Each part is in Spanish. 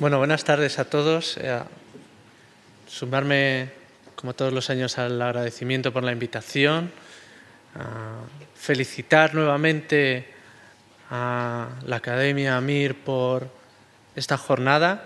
Bueno, buenas tardes a todos. Eh, sumarme, como todos los años, al agradecimiento por la invitación. felicitar nuevamente a la Academia Amir por esta jornada,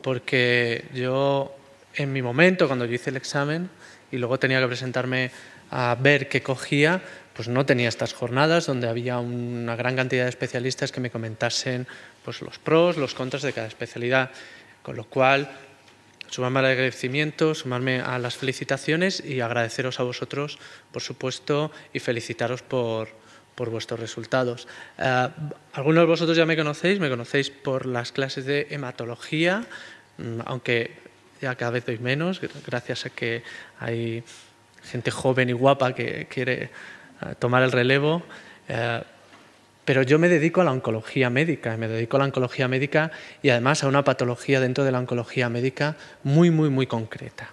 porque yo en mi momento, cuando yo hice el examen y luego tenía que presentarme a ver qué cogía, pues no tenía estas jornadas donde había una gran cantidad de especialistas que me comentasen pues, los pros, los contras de cada especialidad. Con lo cual, sumarme al agradecimiento, sumarme a las felicitaciones y agradeceros a vosotros, por supuesto, y felicitaros por, vuestros resultados. Eh, algunos de vosotros ya me conocéis, me conocéis por las clases de hematología, mm, aunque ya cada vez doy menos, gracias a que hay gente joven y guapa que quiere eh, tomar el relevo. Eh, pero yo me dedico a la oncología médica, me dedico a la oncología médica y además a una patología dentro de la oncología médica muy, muy, muy concreta.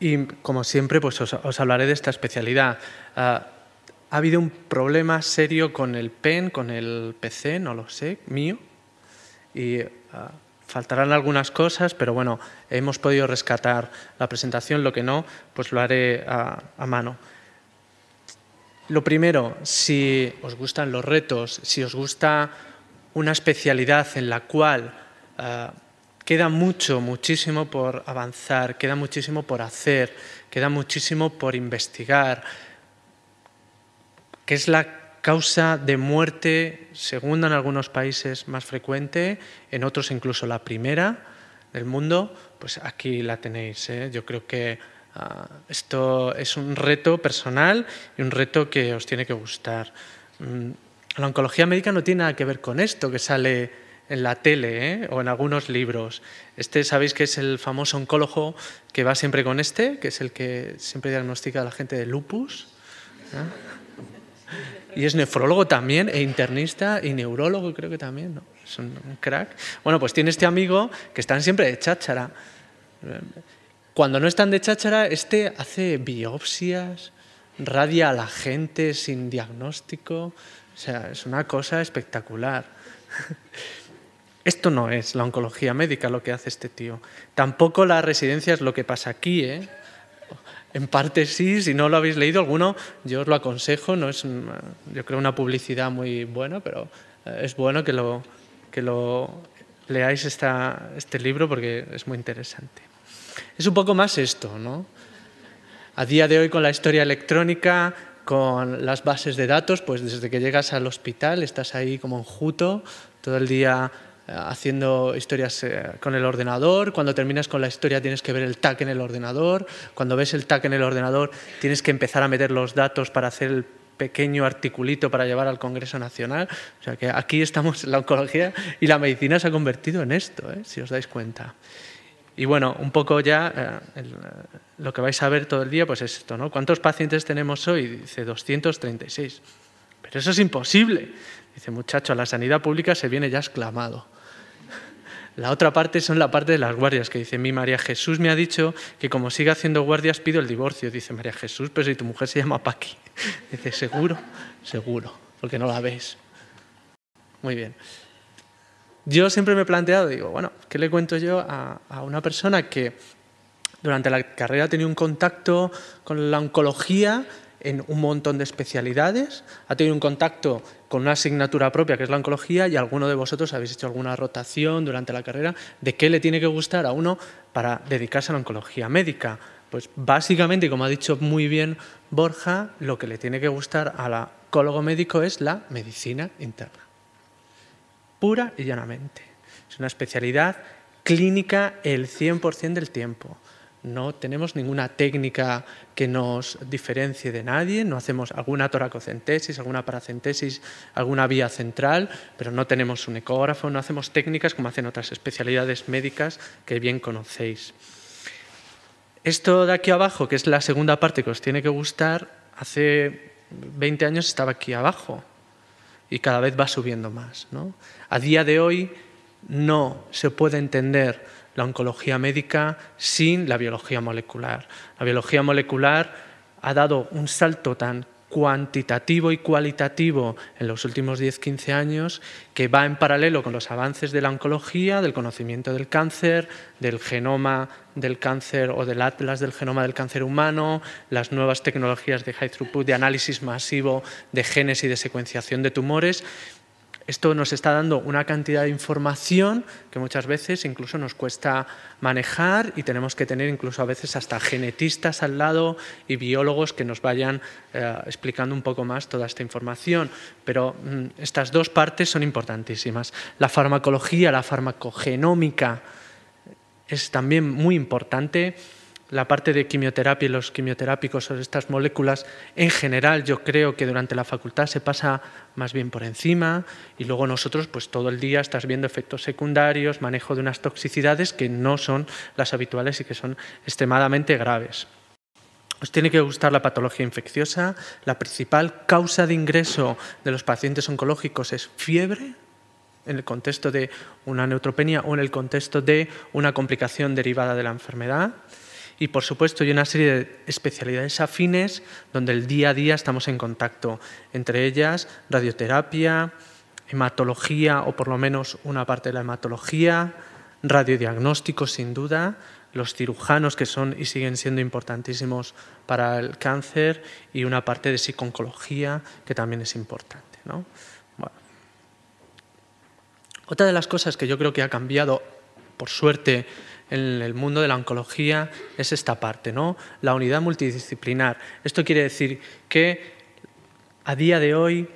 Y como siempre, pues os, hablaré de esta especialidad. Ah, ha habido un problema serio con el PEN, con el PC, no lo sé, mío. Y ah, faltarán algunas cosas, pero bueno, hemos podido rescatar la presentación, lo que no, pues lo haré ah, a mano. Lo primero, si os gustan los retos, si os gusta una especialidad en la cual eh, queda mucho, muchísimo por avanzar, queda muchísimo por hacer, queda muchísimo por investigar, que es la causa de muerte segunda en algunos países más frecuente, en otros incluso la primera del mundo, pues aquí la tenéis. ¿eh? Yo creo que Ah, esto es un reto personal y un reto que os tiene que gustar. Mm, la oncología médica no tiene nada que ver con esto que sale en la tele ¿eh? o en algunos libros. Este sabéis que es el famoso oncólogo que va siempre con este, que es el que siempre diagnostica a la gente de lupus. ¿Eh? Y es nefrólogo también, e internista, y neurólogo creo que también, ¿no? Es un, crack. Bueno, pues tiene este amigo que están siempre de cháchara. Cuando no están de cháchara, este hace biopsias, radia a la gente sin diagnóstico. O sea, es una cosa espectacular. Esto no es la oncología médica lo que hace este tío. Tampoco la residencia es lo que pasa aquí, ¿eh? En parte sí, si no lo habéis leído alguno, yo os lo aconsejo, no es yo creo una publicidad muy buena, pero eh, es bueno que lo, que lo leáis este libro porque es muy interesante. Es un poco más esto, ¿no? A día de hoy con la historia electrónica, con las bases de datos, pues desde que llegas al hospital estás ahí como juto, todo el día eh, haciendo historias eh, con el ordenador, cuando terminas con la historia tienes que ver el TAC en el ordenador, cuando ves el TAC en el ordenador tienes que empezar a meter los datos para hacer el pequeño articulito para llevar al Congreso Nacional. O sea que aquí estamos, la oncología y la medicina se ha convertido en esto, ¿eh? si os dais cuenta. Y bueno, un poco ya eh, lo que vais a ver todo el día pues es esto, ¿no? ¿Cuántos pacientes tenemos hoy? Dice 236. Pero eso es imposible. Dice, muchacho, la sanidad pública se viene ya exclamado. La otra parte son la parte de las guardias, que dice, mi María Jesús me ha dicho que como siga haciendo guardias pido el divorcio. Dice, María Jesús, pero si tu mujer se llama Paqui. Dice, seguro, seguro, porque no la ves. Muy bien yo siempre me he planteado, digo, bueno, ¿qué le cuento yo a, una persona que durante la carrera ha tenido un contacto con la oncología en un montón de especialidades, ha tenido un contacto con una asignatura propia que es la oncología y alguno de vosotros habéis hecho alguna rotación durante la carrera de qué le tiene que gustar a uno para dedicarse a la oncología médica. Pues básicamente, como ha dicho muy bien Borja, lo que le tiene que gustar al oncólogo médico es la medicina interna pura y llanamente. Es una especialidad clínica el 100% del tiempo. No tenemos ninguna técnica que nos diferencie de nadie, no hacemos alguna toracocentesis, alguna paracentesis, alguna vía central, pero no tenemos un ecógrafo, no hacemos técnicas como hacen otras especialidades médicas que bien conocéis. Esto de aquí abajo, que es la segunda parte que os tiene que gustar, hace 20 años estaba aquí abajo, y cada vez va subiendo más. A día de hoy no se puede entender la oncología médica sin la biología molecular. La biología molecular ha dado un salto tan cuantitativo y cualitativo en los últimos 10-15 años que va en paralelo con los avances de la oncología, del conocimiento del cáncer, del genoma del cáncer o del atlas del genoma del cáncer humano, las nuevas tecnologías de high throughput de análisis masivo de genes y de secuenciación de tumores esto nos está dando una cantidad de información que muchas veces incluso nos cuesta manejar y tenemos que tener incluso a veces hasta genetistas al lado y biólogos que nos vayan eh, explicando un poco más toda esta información. Pero mm, estas dos partes son importantísimas. La farmacología, la farmacogenómica es también muy importante la parte de quimioterapia y los quimioterápicos son estas moléculas, en general yo creo que durante la facultad se pasa más bien por encima y luego nosotros pues todo el día estás viendo efectos secundarios, manejo de unas toxicidades que no son las habituales y que son extremadamente graves. Os tiene que gustar la patología infecciosa. La principal causa de ingreso de los pacientes oncológicos es fiebre, en el contexto de una neutropenia o en el contexto de una complicación derivada de la enfermedad. Y por supuesto hay una serie de especialidades afines donde el día a día estamos en contacto, entre ellas radioterapia, hematología o por lo menos una parte de la hematología, radiodiagnóstico sin duda, los cirujanos que son y siguen siendo importantísimos para el cáncer y una parte de psiconcología que también es importante. Otra de las cosas que yo creo que ha cambiado, por suerte, en el mundo de la oncología es esta parte, ¿no? la unidad multidisciplinar. Esto quiere decir que a día de hoy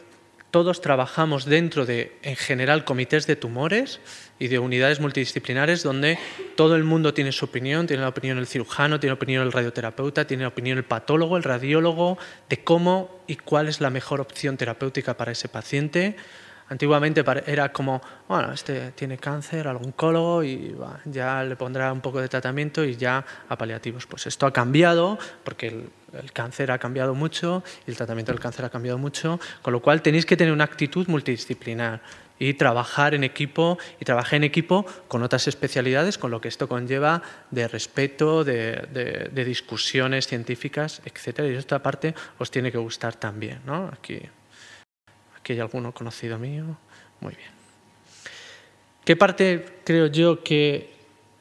todos trabajamos dentro de, en general, comités de tumores y de unidades multidisciplinares donde todo el mundo tiene su opinión, tiene la opinión el cirujano, tiene la opinión el radioterapeuta, tiene la opinión el patólogo, el radiólogo, de cómo y cuál es la mejor opción terapéutica para ese paciente Antiguamente era como, bueno, este tiene cáncer, algún oncólogo y ya le pondrá un poco de tratamiento y ya a paliativos. Pues esto ha cambiado porque el, cáncer ha cambiado mucho y el tratamiento del cáncer ha cambiado mucho, con lo cual tenéis que tener una actitud multidisciplinar y trabajar en equipo y trabajar en equipo con otras especialidades, con lo que esto conlleva de respeto, de, discusiones científicas, etcétera. Y esta parte os tiene que gustar también, ¿no? Aquí que hay alguno conocido mío. Muy bien. ¿Qué parte creo yo que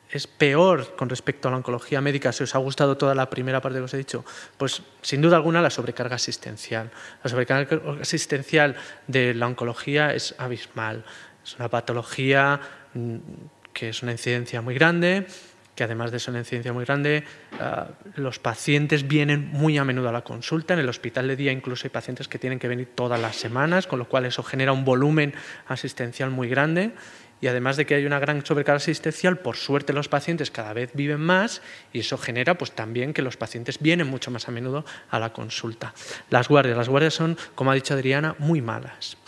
es peor con respecto a la oncología médica, si os ha gustado toda la primera parte que os he dicho, pues sin duda alguna la sobrecarga asistencial. La sobrecarga asistencial de la oncología es abismal. Es una patología mm, que es una incidencia muy grande, que además de ser una incidencia muy grande, eh, los pacientes vienen muy a menudo a la consulta. En el hospital de día incluso hay pacientes que tienen que venir todas las semanas, con lo cual eso genera un volumen asistencial muy grande. Y además de que hay una gran sobrecarga asistencial, por suerte los pacientes cada vez viven más y eso genera pues, también que los pacientes vienen mucho más a menudo a la consulta. Las guardias, las guardias son, como ha dicho Adriana, muy malas.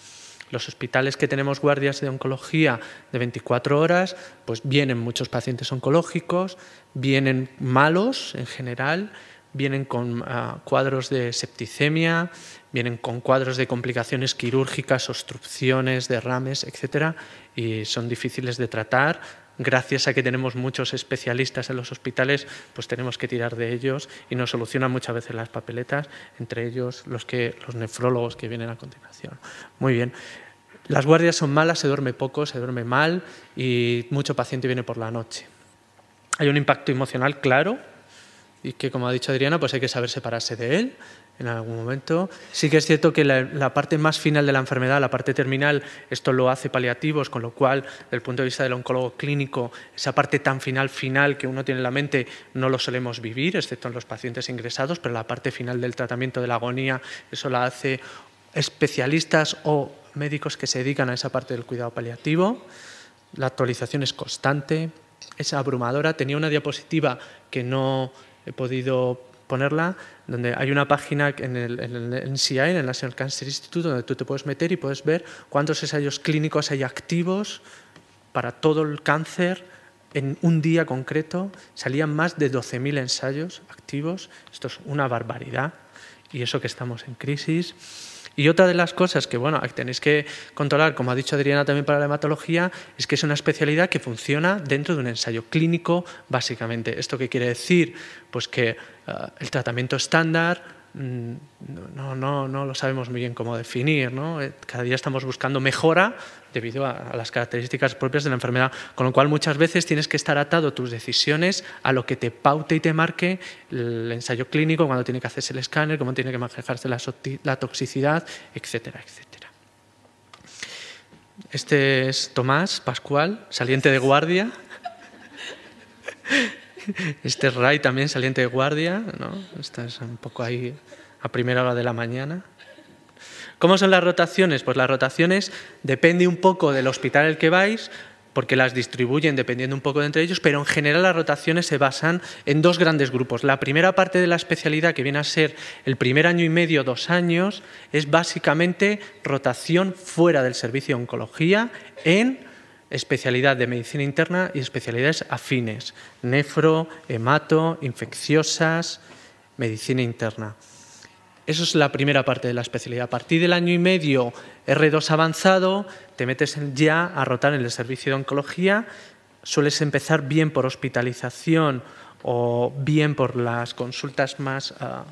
Los hospitales que tenemos guardias de oncología de 24 horas, pues vienen muchos pacientes oncológicos, vienen malos en general, vienen con ah, cuadros de septicemia, vienen con cuadros de complicaciones quirúrgicas, obstrucciones, derrames, etcétera, y son difíciles de tratar gracias a que tenemos muchos especialistas en los hospitales, pues tenemos que tirar de ellos y nos solucionan muchas veces las papeletas, entre ellos los, que, los nefrólogos que vienen a continuación. Muy bien. Las guardias son malas, se duerme poco, se duerme mal y mucho paciente viene por la noche. Hay un impacto emocional claro y que, como ha dicho Adriana, pues hay que saber separarse de él, en algún momento. Sí que es cierto que la, la, parte más final de la enfermedad, la parte terminal, esto lo hace paliativos, con lo cual, desde el punto de vista del oncólogo clínico, esa parte tan final, final que uno tiene en la mente, no lo solemos vivir, excepto en los pacientes ingresados, pero la parte final del tratamiento de la agonía, eso la hace especialistas o médicos que se dedican a esa parte del cuidado paliativo. La actualización es constante, es abrumadora. Tenía una diapositiva que no he podido ponerla donde hay una página en el, en el NCI, en el National Cancer Institute, donde tú te puedes meter y puedes ver cuántos ensayos clínicos hay activos para todo el cáncer en un día concreto salían más de 12.000 ensayos activos. Esto es una barbaridad. Y eso que estamos en crisis. Y otra de las cosas que bueno, tenéis que controlar, como ha dicho Adriana también para la hematología, es que es una especialidad que funciona dentro de un ensayo clínico, básicamente. ¿Esto qué quiere decir? Pues que eh, el tratamiento estándar Mm, no, no, no lo sabemos muy bien cómo definir. ¿no? Eh, cada día estamos buscando mejora debido a, las características propias de la enfermedad, con lo cual muchas veces tienes que estar atado tus decisiones a lo que te paute y te marque el ensayo clínico, cuando tiene que hacerse el escáner, cómo tiene que manejarse la, la toxicidad, etcétera, etcétera. Este es Tomás Pascual, saliente de guardia. Este Ray también, saliente de guardia, ¿no? Estás un poco ahí a primera hora de la mañana. ¿Cómo son las rotaciones? Pues las rotaciones depende un poco del hospital al que vais, porque las distribuyen dependiendo un poco de entre ellos, pero en general las rotaciones se basan en dos grandes grupos. La primera parte de la especialidad, que viene a ser el primer año y medio, dos años, es básicamente rotación fuera del servicio de oncología en especialidad de medicina interna y especialidades afines, nefro, hemato, infecciosas, medicina interna. Eso es la primera parte de la especialidad. A partir del año y medio R2 avanzado, te metes ya a rotar en el servicio de oncología, sueles empezar bien por hospitalización o bien por las consultas más ah,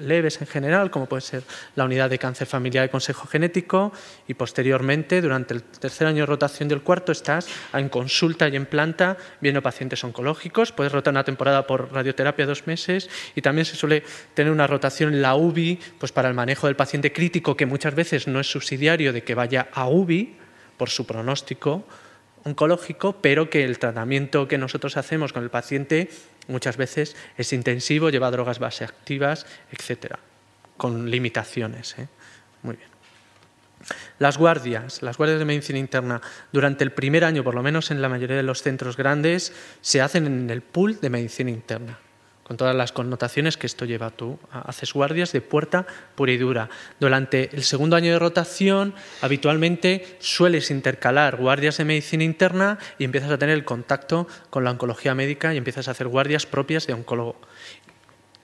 leves en general, como puede ser la unidad de cáncer familiar y consejo genético, y posteriormente, durante el tercer año de rotación del cuarto, estás en consulta y en planta viendo pacientes oncológicos, puedes rotar una temporada por radioterapia dos meses, y también se suele tener una rotación en la UBI pues para el manejo del paciente crítico, que muchas veces no es subsidiario de que vaya a UBI por su pronóstico oncológico, pero que el tratamiento que nosotros hacemos con el paciente Muchas veces es intensivo, lleva drogas base activas, etcétera, con limitaciones. ¿eh? Muy bien. Las guardias, las guardias de medicina interna, durante el primer año, por lo menos en la mayoría de los centros grandes, se hacen en el pool de medicina interna con todas las connotaciones que esto lleva tú. Haces guardias de puerta pura y dura. Durante el segundo año de rotación, habitualmente sueles intercalar guardias de medicina interna y empiezas a tener el contacto con la oncología médica y empiezas a hacer guardias propias de oncólogo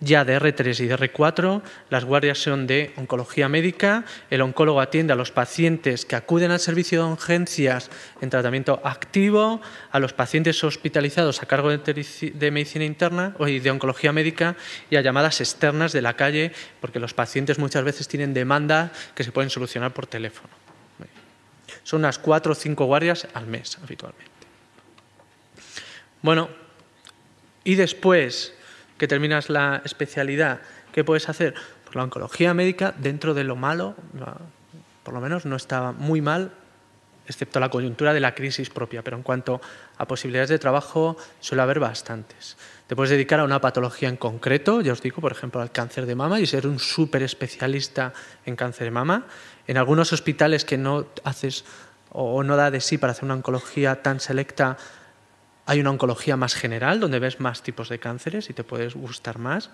ya de R3 y de R4, las guardias son de oncología médica, el oncólogo atiende a los pacientes que acuden al servicio de urgencias en tratamiento activo, a los pacientes hospitalizados a cargo de, medicina interna o de oncología médica y a llamadas externas de la calle, porque los pacientes muchas veces tienen demanda que se pueden solucionar por teléfono. Son unas cuatro o cinco guardias al mes habitualmente. Bueno, y después que terminas la especialidad, ¿qué puedes hacer? por pues la oncología médica, dentro de lo malo, por lo menos no estaba muy mal, excepto la coyuntura de la crisis propia, pero en cuanto a posibilidades de trabajo suele haber bastantes. Te puedes dedicar a una patología en concreto, ya os digo, por ejemplo, al cáncer de mama y ser un súper especialista en cáncer de mama. En algunos hospitales que no haces o no da de sí para hacer una oncología tan selecta, hay una oncología más general, donde ves más tipos de cánceres y te puedes gustar más.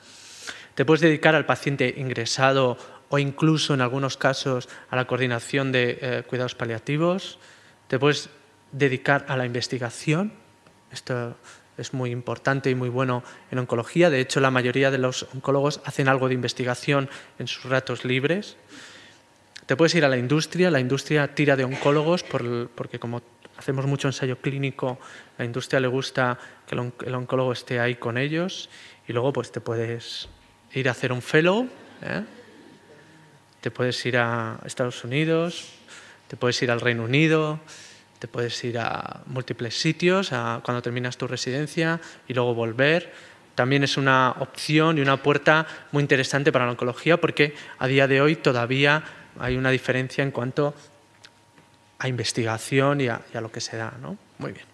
Te puedes dedicar al paciente ingresado o incluso en algunos casos a la coordinación de eh, cuidados paliativos. Te puedes dedicar a la investigación. Esto es muy importante y muy bueno en oncología. De hecho, la mayoría de los oncólogos hacen algo de investigación en sus ratos libres. Te puedes ir a la industria, la industria tira de oncólogos porque como hacemos mucho ensayo clínico, a la industria le gusta que el, oncólogo esté ahí con ellos y luego pues te puedes ir a hacer un fellow, ¿eh? te puedes ir a Estados Unidos, te puedes ir al Reino Unido, te puedes ir a múltiples sitios cuando terminas tu residencia y luego volver. También es una opción y una puerta muy interesante para la oncología porque a día de hoy todavía hay una diferencia en cuanto a investigación y a, lo que se da. ¿no? Muy bien.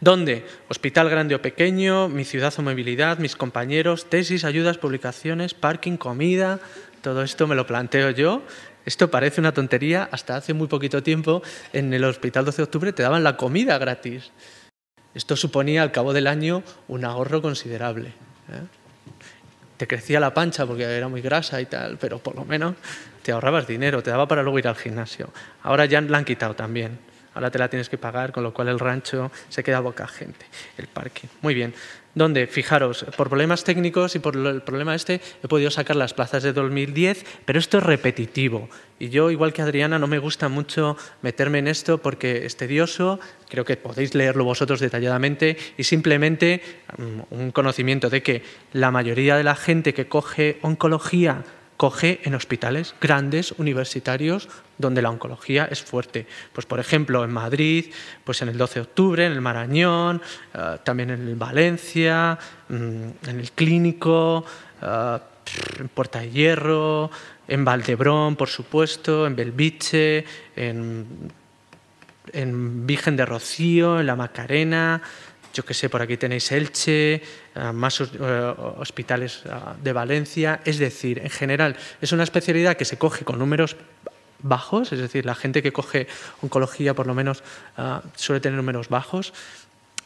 ¿Dónde? Hospital grande o pequeño, mi ciudad o movilidad, mis compañeros, tesis, ayudas, publicaciones, parking, comida, todo esto me lo planteo yo. Esto parece una tontería, hasta hace muy poquito tiempo en el hospital 12 de octubre te daban la comida gratis. Esto suponía al cabo del año un ahorro considerable. ¿eh? te crecía la pancha porque era muy grasa y tal, pero por lo menos te ahorrabas dinero, te daba para luego ir al gimnasio. Ahora ya la han quitado también ahora te la tienes que pagar, con lo cual el rancho se queda boca gente, el parque. Muy bien. Donde, Fijaros, por problemas técnicos y por el problema este he podido sacar las plazas de 2010, pero esto es repetitivo. Y yo, igual que Adriana, no me gusta mucho meterme en esto porque es tedioso, creo que podéis leerlo vosotros detalladamente, y simplemente mm, un conocimiento de que la mayoría de la gente que coge oncología coge en hospitales grandes, universitarios, donde la oncología es fuerte. Pues por ejemplo en Madrid, pues en el 12 de octubre, en el Marañón, eh, también en Valencia, mm, en el Clínico, eh, en Puerta de Hierro, en Valdebrón, por supuesto, en Belviche, en, en Virgen de Rocío, en La Macarena yo qué sé, por aquí tenéis Elche, eh, más eh, hospitales eh, de Valencia, es decir, en general es una especialidad que se coge con números bajos, es decir, la gente que coge oncología por lo menos suele tener números bajos.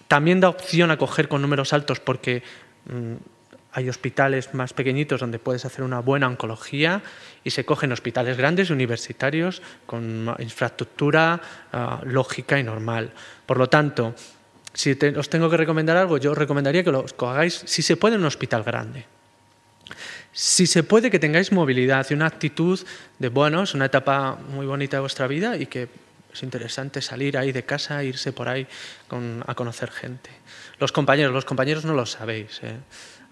También da opción a coger con números altos porque mm, hay hospitales más pequeñitos donde puedes hacer una buena oncología y se cogen hospitales grandes, universitarios, con infraestructura lógica y normal. Por lo tanto, si os tengo que recomendar algo, yo os recomendaría que lo hagáis, si se puede, en un hospital grande. Si se puede, que tengáis movilidad y una actitud de, bueno, es una etapa muy bonita de vuestra vida y que es interesante salir ahí de casa, irse por ahí a conocer gente. Los compañeros, los compañeros no lo sabéis. ¿eh?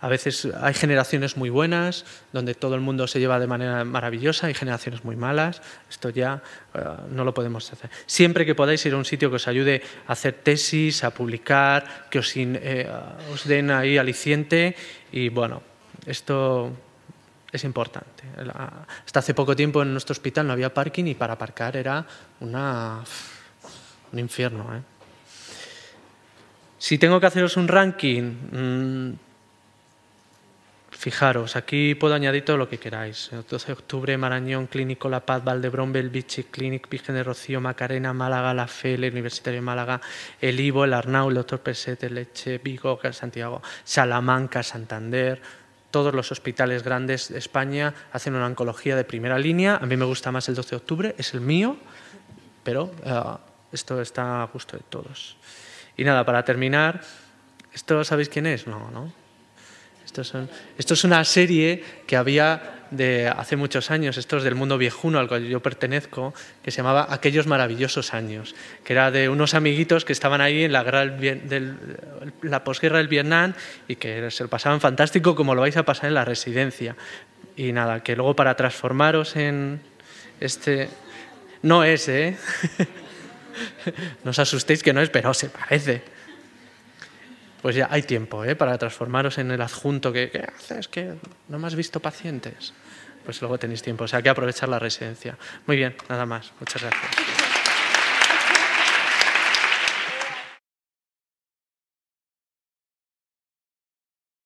A veces hay generaciones muy buenas, donde todo el mundo se lleva de manera maravillosa, y generaciones muy malas, esto ya eh, no lo podemos hacer. Siempre que podáis ir a un sitio que os ayude a hacer tesis, a publicar, que os, eh, den ahí aliciente y bueno, esto es importante. Hasta hace poco tiempo en nuestro hospital no había parking y para aparcar era una, un infierno. ¿eh? Si tengo que haceros un ranking, mm, Fijaros, aquí puedo añadir todo lo que queráis. El 12 de octubre, Marañón, Clínico La Paz, Valdebrón, Belviche, Clinic, Virgen de Rocío, Macarena, Málaga, La Fe, el Universitario de Málaga, El Ivo, El Arnau, el Doctor el Leche, Vigo, Santiago, Salamanca, Santander, todos los hospitales grandes de España hacen una oncología de primera línea. A mí me gusta más el 12 de octubre, es el mío, pero ah, esto está a gusto de todos. Y nada, para terminar, ¿esto sabéis quién es? No, ¿no? son, esto es una serie que había de hace muchos años, es del mundo viejuno al cual yo pertenezco, que se llamaba Aquellos maravillosos años, que era de unos amiguitos que estaban ahí en la, la posguerra del Vietnam y que se lo pasaban fantástico como lo vais a pasar en la residencia. Y nada, que luego para transformaros en este... No es, ¿eh? no os asustéis que no es, pero se parece. Pues ya hay tiempo ¿eh? para transformaros en el adjunto que, ¿qué haces? que no me has visto pacientes. Pues luego tenéis tiempo, o sea, hay que aprovechar la residencia. Muy bien, nada más. Muchas gracias.